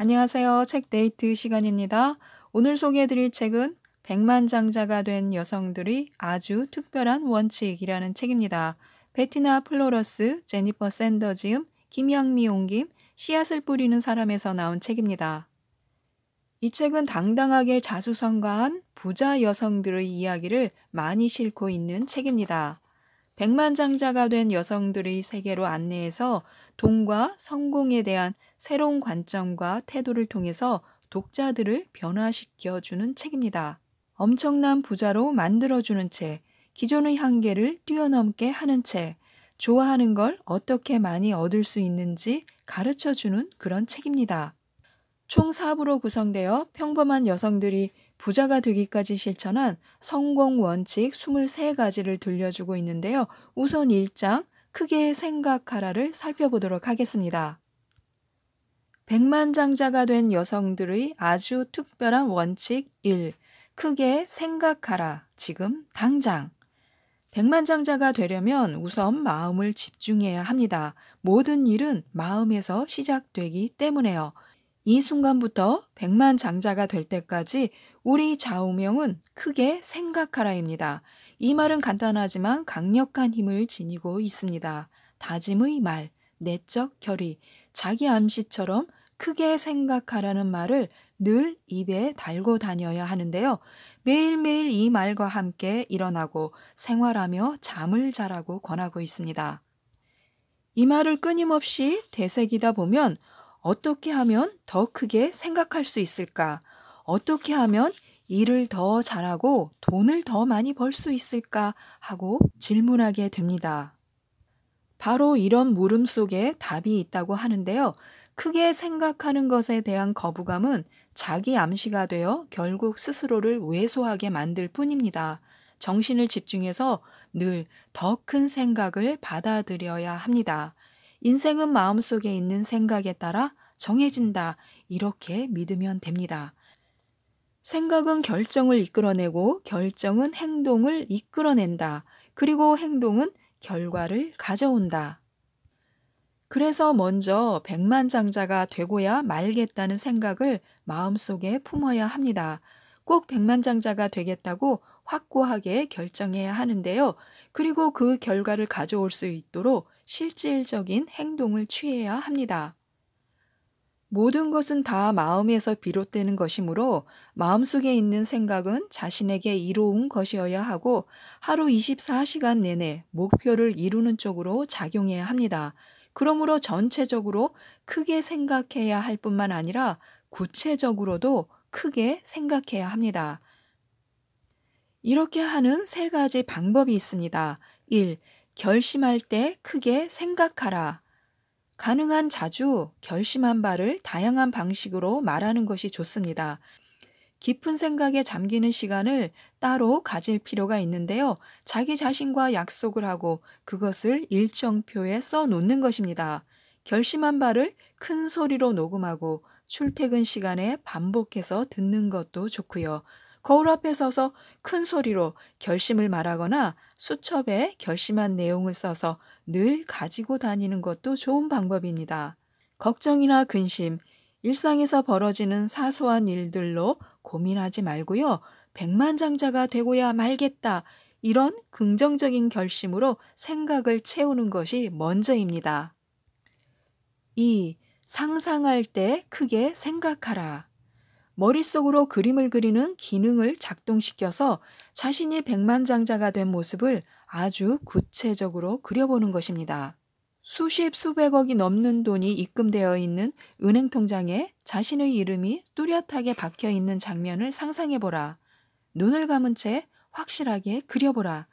안녕하세요. 책 데이트 시간입니다. 오늘 소개해드릴 책은 백만장자가 된 여성들이 아주 특별한 원칙이라는 책입니다. 베티나 플로러스, 제니퍼 샌더지 김양미 옹김, 씨앗을 뿌리는 사람에서 나온 책입니다. 이 책은 당당하게 자수성가한 부자 여성들의 이야기를 많이 싣고 있는 책입니다. 백만장자가 된 여성들의 세계로 안내해서 돈과 성공에 대한 새로운 관점과 태도를 통해서 독자들을 변화시켜 주는 책입니다. 엄청난 부자로 만들어 주는 책, 기존의 한계를 뛰어넘게 하는 책, 좋아하는 걸 어떻게 많이 얻을 수 있는지 가르쳐 주는 그런 책입니다. 총 4부로 구성되어 평범한 여성들이 부자가 되기까지 실천한 성공 원칙 23가지를 들려주고 있는데요. 우선 1장 크게 생각하라를 살펴보도록 하겠습니다. 백만장자가 된 여성들의 아주 특별한 원칙 1. 크게 생각하라. 지금 당장. 백만장자가 되려면 우선 마음을 집중해야 합니다. 모든 일은 마음에서 시작되기 때문에요. 이 순간부터 백만장자가 될 때까지 우리 좌우명은 크게 생각하라입니다. 이 말은 간단하지만 강력한 힘을 지니고 있습니다. 다짐의 말, 내적 결의, 자기 암시처럼 크게 생각하라는 말을 늘 입에 달고 다녀야 하는데요. 매일매일 이 말과 함께 일어나고 생활하며 잠을 자라고 권하고 있습니다. 이 말을 끊임없이 되새기다 보면 어떻게 하면 더 크게 생각할 수 있을까? 어떻게 하면 일을 더 잘하고 돈을 더 많이 벌 수 있을까? 하고 질문하게 됩니다. 바로 이런 물음 속에 답이 있다고 하는데요. 크게 생각하는 것에 대한 거부감은 자기 암시가 되어 결국 스스로를 왜소하게 만들 뿐입니다. 정신을 집중해서 늘 더 큰 생각을 받아들여야 합니다. 인생은 마음속에 있는 생각에 따라 정해진다. 이렇게 믿으면 됩니다. 생각은 결정을 이끌어내고 결정은 행동을 이끌어낸다. 그리고 행동은 결과를 가져온다. 그래서 먼저 백만장자가 되고야 말겠다는 생각을 마음속에 품어야 합니다. 꼭 백만장자가 되겠다고 확고하게 결정해야 하는데요. 그리고 그 결과를 가져올 수 있도록 실질적인 행동을 취해야 합니다. 모든 것은 다 마음에서 비롯되는 것이므로 마음속에 있는 생각은 자신에게 이로운 것이어야 하고 하루 24시간 내내 목표를 이루는 쪽으로 작용해야 합니다. 그러므로 전체적으로 크게 생각해야 할 뿐만 아니라 구체적으로도 크게 생각해야 합니다. 이렇게 하는 세 가지 방법이 있습니다. 1. 결심할 때 크게 생각하라. 가능한 자주 결심한 바를 다양한 방식으로 말하는 것이 좋습니다. 깊은 생각에 잠기는 시간을 따로 가질 필요가 있는데요. 자기 자신과 약속을 하고 그것을 일정표에 써 놓는 것입니다. 결심한 바를 큰 소리로 녹음하고 출퇴근 시간에 반복해서 듣는 것도 좋고요. 거울 앞에 서서 큰 소리로 결심을 말하거나 수첩에 결심한 내용을 써서 늘 가지고 다니는 것도 좋은 방법입니다. 걱정이나 근심, 일상에서 벌어지는 사소한 일들로 고민하지 말고요. 백만장자가 되고야 말겠다. 이런 긍정적인 결심으로 생각을 채우는 것이 먼저입니다. 2. 상상할 때 크게 생각하라. 머릿속으로 그림을 그리는 기능을 작동시켜서 자신이 백만장자가 된 모습을 아주 구체적으로 그려보는 것입니다. 수십, 수백억이 넘는 돈이 입금되어 있는 은행 통장에 자신의 이름이 뚜렷하게 박혀 있는 장면을 상상해보라. 눈을 감은 채 확실하게 그려보라.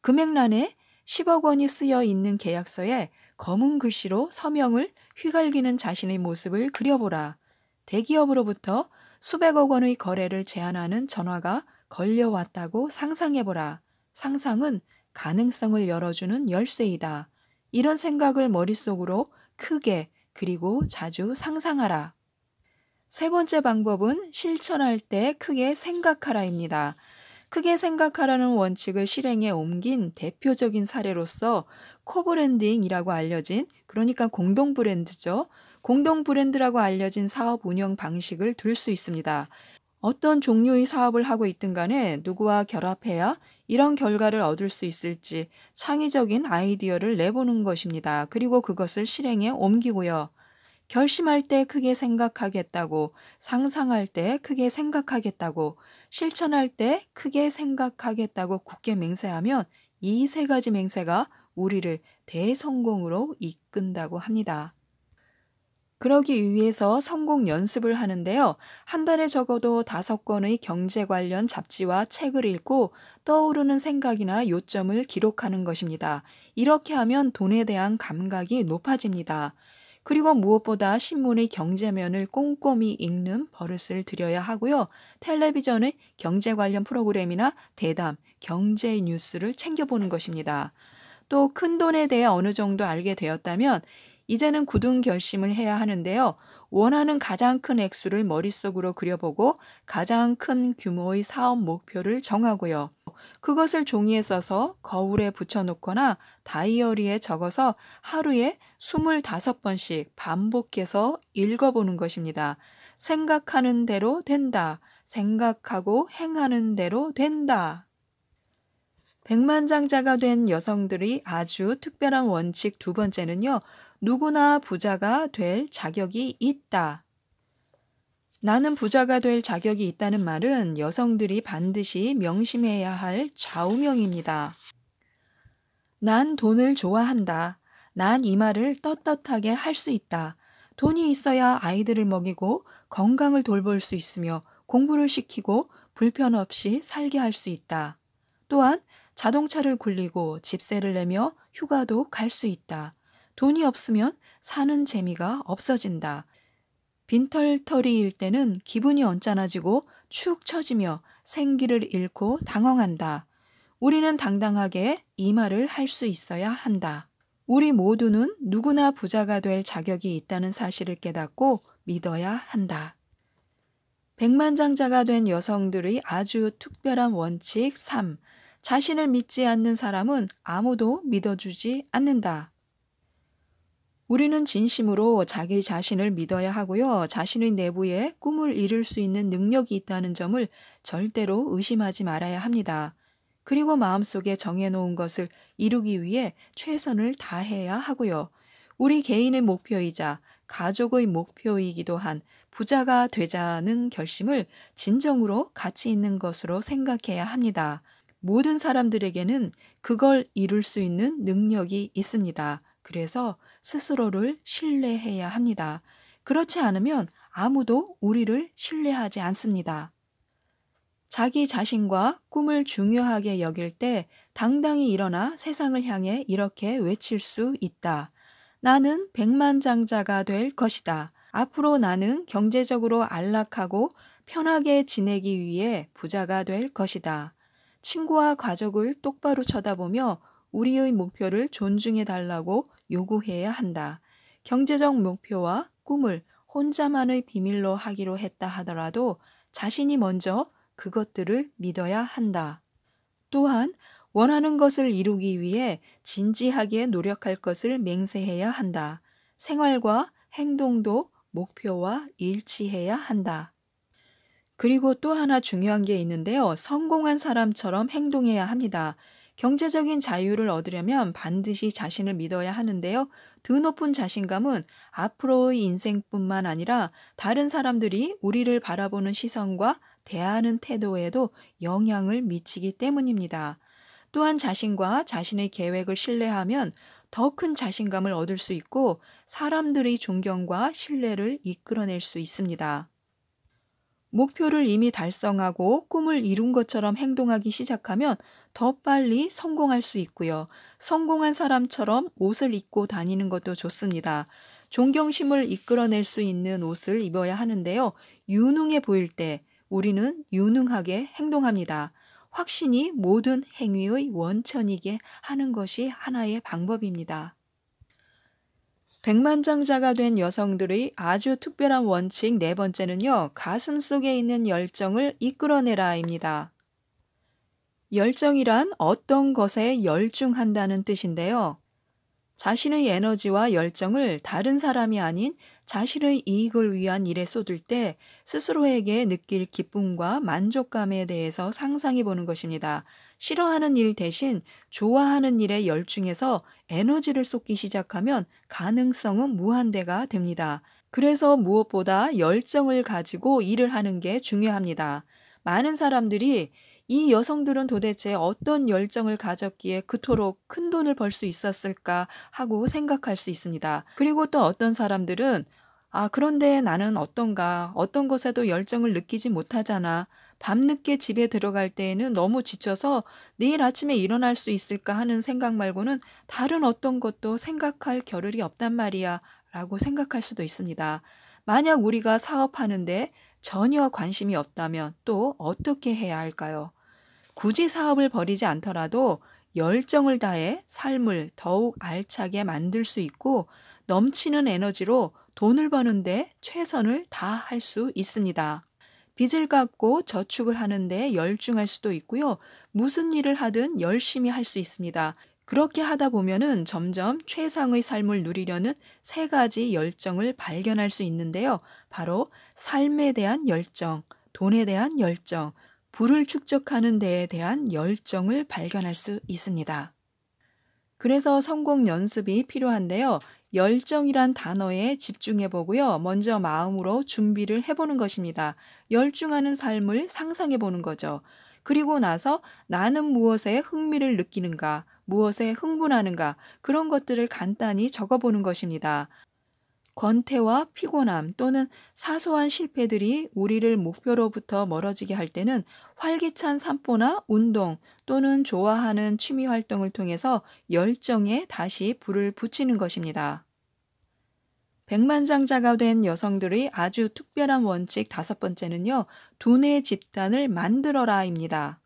금액란에 10억 원이 쓰여 있는 계약서에 검은 글씨로 서명을 휘갈기는 자신의 모습을 그려보라. 대기업으로부터 수백억 원의 거래를 제안하는 전화가 걸려왔다고 상상해보라. 상상은 가능성을 열어주는 열쇠이다. 이런 생각을 머릿속으로 크게 그리고 자주 상상하라. 세 번째 방법은 실천할 때 크게 생각하라입니다. 크게 생각하라는 원칙을 실행에 옮긴 대표적인 사례로서 코브랜딩이라고 알려진 그러니까 공동 브랜드죠. 공동 브랜드라고 알려진 사업 운영 방식을 들 수 있습니다. 어떤 종류의 사업을 하고 있든 간에 누구와 결합해야 이런 결과를 얻을 수 있을지 창의적인 아이디어를 내보는 것입니다. 그리고 그것을 실행에 옮기고요. 결심할 때 크게 생각하겠다고, 상상할 때 크게 생각하겠다고, 실천할 때 크게 생각하겠다고 굳게 맹세하면 이 세 가지 맹세가 우리를 대성공으로 이끈다고 합니다. 그러기 위해서 성공 연습을 하는데요. 한 달에 적어도 다섯 권의 경제 관련 잡지와 책을 읽고 떠오르는 생각이나 요점을 기록하는 것입니다. 이렇게 하면 돈에 대한 감각이 높아집니다. 그리고 무엇보다 신문의 경제면을 꼼꼼히 읽는 버릇을 들여야 하고요. 텔레비전의 경제 관련 프로그램이나 대담, 경제 뉴스를 챙겨보는 것입니다. 또 큰 돈에 대해 어느 정도 알게 되었다면 이제는 굳은 결심을 해야 하는데요. 원하는 가장 큰 액수를 머릿속으로 그려보고 가장 큰 규모의 사업 목표를 정하고요. 그것을 종이에 써서 거울에 붙여놓거나 다이어리에 적어서 하루에 25번씩 반복해서 읽어보는 것입니다. 생각하는 대로 된다. 생각하고 행하는 대로 된다. 백만장자가 된 여성들이 아주 특별한 원칙 두 번째는요. 누구나 부자가 될 자격이 있다. 나는 부자가 될 자격이 있다는 말은 여성들이 반드시 명심해야 할 좌우명입니다. 난 돈을 좋아한다. 난 이 말을 떳떳하게 할 수 있다. 돈이 있어야 아이들을 먹이고 건강을 돌볼 수 있으며 공부를 시키고 불편 없이 살게 할 수 있다. 또한 자동차를 굴리고 집세를 내며 휴가도 갈 수 있다. 돈이 없으면 사는 재미가 없어진다. 빈털터리일 때는 기분이 언짢아지고 축 처지며 생기를 잃고 당황한다. 우리는 당당하게 이 말을 할 수 있어야 한다. 우리 모두는 누구나 부자가 될 자격이 있다는 사실을 깨닫고 믿어야 한다. 백만장자가 된 여성들의 아주 특별한 원칙 3. 자신을 믿지 않는 사람은 아무도 믿어주지 않는다. 우리는 진심으로 자기 자신을 믿어야 하고요. 자신의 내부에 꿈을 이룰 수 있는 능력이 있다는 점을 절대로 의심하지 말아야 합니다. 그리고 마음속에 정해놓은 것을 이루기 위해 최선을 다해야 하고요. 우리 개인의 목표이자 가족의 목표이기도 한 부자가 되자는 결심을 진정으로 가치 있는 것으로 생각해야 합니다. 모든 사람들에게는 그걸 이룰 수 있는 능력이 있습니다. 그래서 스스로를 신뢰해야 합니다. 그렇지 않으면 아무도 우리를 신뢰하지 않습니다. 자기 자신과 꿈을 중요하게 여길 때 당당히 일어나 세상을 향해 이렇게 외칠 수 있다. 나는 백만장자가 될 것이다. 앞으로 나는 경제적으로 안락하고 편하게 지내기 위해 부자가 될 것이다. 친구와 가족을 똑바로 쳐다보며 우리의 목표를 존중해 달라고 요구해야 한다. 경제적 목표와 꿈을 혼자만의 비밀로 하기로 했다 하더라도 자신이 먼저 그것들을 믿어야 한다. 또한 원하는 것을 이루기 위해 진지하게 노력할 것을 맹세해야 한다. 생활과 행동도 목표와 일치해야 한다. 그리고 또 하나 중요한 게 있는데요. 성공한 사람처럼 행동해야 합니다. 경제적인 자유를 얻으려면 반드시 자신을 믿어야 하는데요. 더높은 자신감은 앞으로의 인생뿐만 아니라 다른 사람들이 우리를 바라보는 시선과 대하는 태도에도 영향을 미치기 때문입니다. 또한 자신과 자신의 계획을 신뢰하면 더 큰 자신감을 얻을 수 있고 사람들의 존경과 신뢰를 이끌어낼 수 있습니다. 목표를 이미 달성하고 꿈을 이룬 것처럼 행동하기 시작하면 더 빨리 성공할 수 있고요. 성공한 사람처럼 옷을 입고 다니는 것도 좋습니다. 존경심을 이끌어낼 수 있는 옷을 입어야 하는데요. 유능해 보일 때 우리는 유능하게 행동합니다. 확신이 모든 행위의 원천이게 하는 것이 하나의 방법입니다. 백만장자가 된 여성들의 아주 특별한 원칙 네 번째는요. 가슴 속에 있는 열정을 이끌어내라입니다. 열정이란 어떤 것에 열중한다는 뜻인데요. 자신의 에너지와 열정을 다른 사람이 아닌 자신의 이익을 위한 일에 쏟을 때 스스로에게 느낄 기쁨과 만족감에 대해서 상상해 보는 것입니다. 싫어하는 일 대신 좋아하는 일에 열중해서 에너지를 쏟기 시작하면 가능성은 무한대가 됩니다. 그래서 무엇보다 열정을 가지고 일을 하는 게 중요합니다. 많은 사람들이 이 여성들은 도대체 어떤 열정을 가졌기에 그토록 큰 돈을 벌 수 있었을까 하고 생각할 수 있습니다. 그리고 또 어떤 사람들은 아, 그런데 나는 어떤가, 어떤 것에도 열정을 느끼지 못하잖아. 밤늦게 집에 들어갈 때에는 너무 지쳐서 내일 아침에 일어날 수 있을까 하는 생각 말고는 다른 어떤 것도 생각할 겨를이 없단 말이야 라고 생각할 수도 있습니다. 만약 우리가 사업하는데 전혀 관심이 없다면 또 어떻게 해야 할까요? 굳이 사업을 벌이지 않더라도 열정을 다해 삶을 더욱 알차게 만들 수 있고 넘치는 에너지로 돈을 버는데 최선을 다할 수 있습니다. 빚을 갚고 저축을 하는데 열중할 수도 있고요. 무슨 일을 하든 열심히 할 수 있습니다. 그렇게 하다 보면은 점점 최상의 삶을 누리려는 세 가지 열정을 발견할 수 있는데요. 바로 삶에 대한 열정, 돈에 대한 열정, 부를 축적하는 데에 대한 열정을 발견할 수 있습니다. 그래서 성공 연습이 필요한데요. 열정이란 단어에 집중해 보고요. 먼저 마음으로 준비를 해보는 것입니다. 열중하는 삶을 상상해 보는 거죠. 그리고 나서 나는 무엇에 흥미를 느끼는가, 무엇에 흥분하는가, 그런 것들을 간단히 적어보는 것입니다. 권태와 피곤함 또는 사소한 실패들이 우리를 목표로부터 멀어지게 할 때는 활기찬 산보나 운동 또는 좋아하는 취미 활동을 통해서 열정에 다시 불을 붙이는 것입니다. 백만장자가 된 여성들의 아주 특별한 원칙 다섯 번째는요, 두뇌 집단을 만들어라입니다.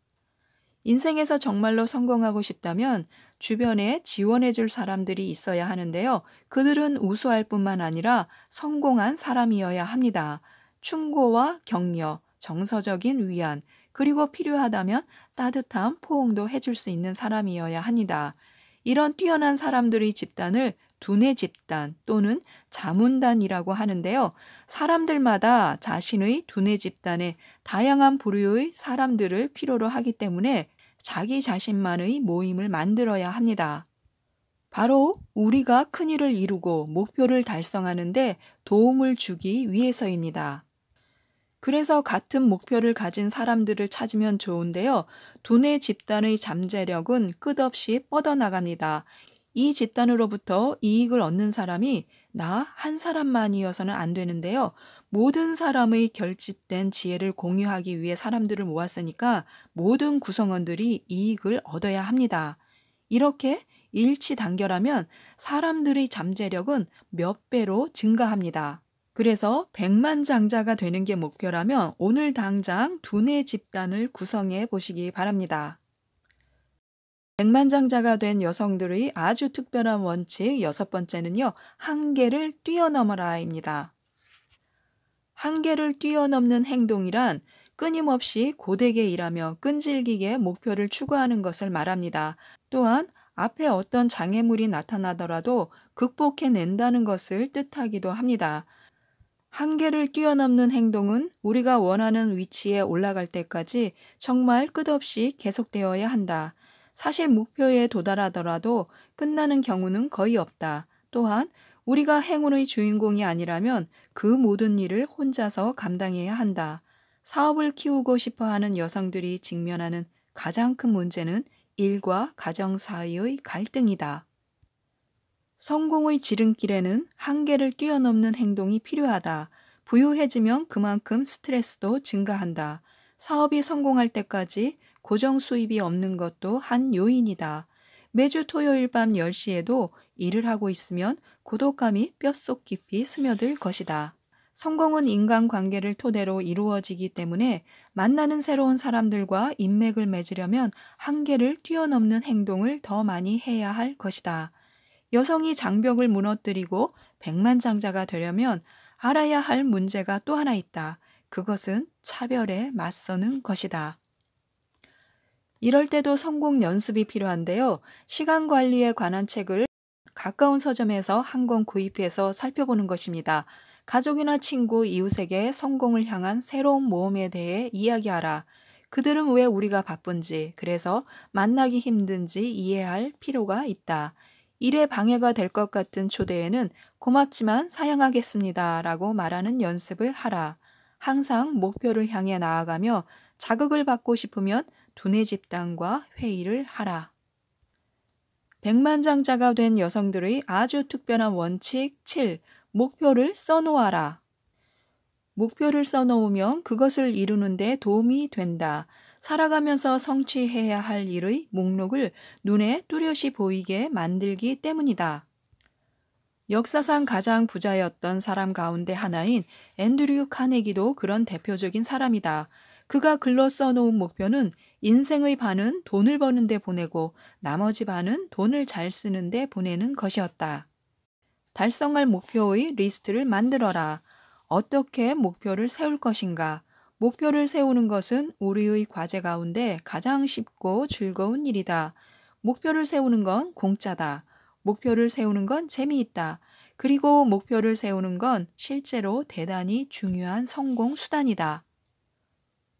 인생에서 정말로 성공하고 싶다면 주변에 지원해줄 사람들이 있어야 하는데요. 그들은 우수할 뿐만 아니라 성공한 사람이어야 합니다. 충고와 격려, 정서적인 위안, 그리고 필요하다면 따뜻한 포옹도 해줄 수 있는 사람이어야 합니다. 이런 뛰어난 사람들의 집단을 두뇌 집단 또는 자문단이라고 하는데요. 사람들마다 자신의 두뇌 집단에 다양한 부류의 사람들을 필요로 하기 때문에 자기 자신만의 모임을 만들어야 합니다. 바로 우리가 큰 일을 이루고 목표를 달성하는데 도움을 주기 위해서입니다. 그래서 같은 목표를 가진 사람들을 찾으면 좋은데요. 두뇌 집단의 잠재력은 끝없이 뻗어나갑니다. 이 집단으로부터 이익을 얻는 사람이 나 한 사람만이어서는 안 되는데요. 모든 사람의 결집된 지혜를 공유하기 위해 사람들을 모았으니까 모든 구성원들이 이익을 얻어야 합니다. 이렇게 일치 단결하면 사람들의 잠재력은 몇 배로 증가합니다. 그래서 백만 장자가 되는 게 목표라면 오늘 당장 두뇌 집단을 구성해 보시기 바랍니다. 백만장자가 된 여성들의 아주 특별한 원칙 여섯 번째는요. 한계를 뛰어넘어라입니다. 한계를 뛰어넘는 행동이란 끊임없이 고되게 일하며 끈질기게 목표를 추구하는 것을 말합니다. 또한 앞에 어떤 장애물이 나타나더라도 극복해낸다는 것을 뜻하기도 합니다. 한계를 뛰어넘는 행동은 우리가 원하는 위치에 올라갈 때까지 정말 끝없이 계속되어야 한다. 사실 목표에 도달하더라도 끝나는 경우는 거의 없다. 또한 우리가 행운의 주인공이 아니라면 그 모든 일을 혼자서 감당해야 한다. 사업을 키우고 싶어 하는 여성들이 직면하는 가장 큰 문제는 일과 가정 사이의 갈등이다. 성공의 지름길에는 한계를 뛰어넘는 행동이 필요하다. 부유해지면 그만큼 스트레스도 증가한다. 사업이 성공할 때까지 고정 수입이 없는 것도 한 요인이다. 매주 토요일 밤 10시에도 일을 하고 있으면 고독감이 뼛속 깊이 스며들 것이다. 성공은 인간관계를 토대로 이루어지기 때문에 만나는 새로운 사람들과 인맥을 맺으려면 한계를 뛰어넘는 행동을 더 많이 해야 할 것이다. 여성이 장벽을 무너뜨리고 백만장자가 되려면 알아야 할 문제가 또 하나 있다. 그것은 차별에 맞서는 것이다. 이럴 때도 성공 연습이 필요한데요. 시간 관리에 관한 책을 가까운 서점에서 한 권 구입해서 살펴보는 것입니다. 가족이나 친구, 이웃에게 성공을 향한 새로운 모험에 대해 이야기하라. 그들은 왜 우리가 바쁜지, 그래서 만나기 힘든지 이해할 필요가 있다. 일에 방해가 될 것 같은 초대에는 고맙지만 사양하겠습니다. 라고 말하는 연습을 하라. 항상 목표를 향해 나아가며 자극을 받고 싶으면 두뇌 집단과 회의를 하라. 백만장자가 된 여성들의 아주 특별한 원칙 7. 목표를 써놓아라. 목표를 써놓으면 그것을 이루는데 도움이 된다. 살아가면서 성취해야 할 일의 목록을 눈에 뚜렷이 보이게 만들기 때문이다. 역사상 가장 부자였던 사람 가운데 하나인 앤드류 카네기도 그런 대표적인 사람이다. 그가 글로 써놓은 목표는 인생의 반은 돈을 버는 데 보내고 나머지 반은 돈을 잘 쓰는 데 보내는 것이었다. 달성할 목표의 리스트를 만들어라. 어떻게 목표를 세울 것인가? 목표를 세우는 것은 우리의 과제 가운데 가장 쉽고 즐거운 일이다. 목표를 세우는 건 공짜다. 목표를 세우는 건 재미있다. 그리고 목표를 세우는 건 실제로 대단히 중요한 성공 수단이다.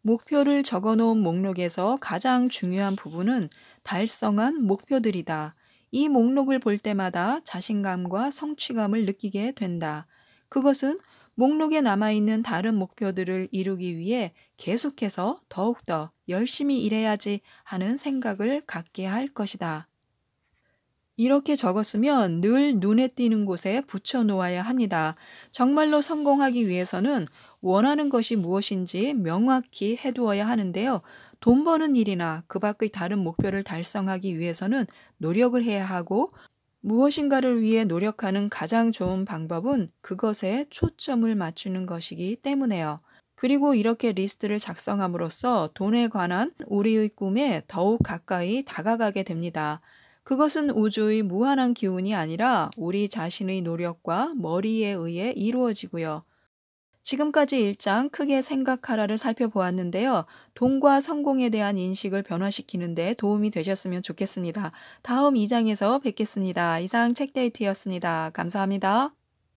목표를 적어 놓은 목록에서 가장 중요한 부분은 달성한 목표들이다. 이 목록을 볼 때마다 자신감과 성취감을 느끼게 된다. 그것은 목록에 남아있는 다른 목표들을 이루기 위해 계속해서 더욱더 열심히 일해야지 하는 생각을 갖게 할 것이다. 이렇게 적었으면 늘 눈에 띄는 곳에 붙여놓아야 합니다. 정말로 성공하기 위해서는 원하는 것이 무엇인지 명확히 해두어야 하는데요. 돈 버는 일이나 그 밖의 다른 목표를 달성하기 위해서는 노력을 해야 하고 무엇인가를 위해 노력하는 가장 좋은 방법은 그것에 초점을 맞추는 것이기 때문에요. 그리고 이렇게 리스트를 작성함으로써 돈에 관한 우리의 꿈에 더욱 가까이 다가가게 됩니다. 그것은 우주의 무한한 기운이 아니라 우리 자신의 노력과 머리에 의해 이루어지고요. 지금까지 1장 크게 생각하라를 살펴보았는데요. 돈과 성공에 대한 인식을 변화시키는 데 도움이 되셨으면 좋겠습니다. 다음 2장에서 뵙겠습니다. 이상 책데이트였습니다. 감사합니다.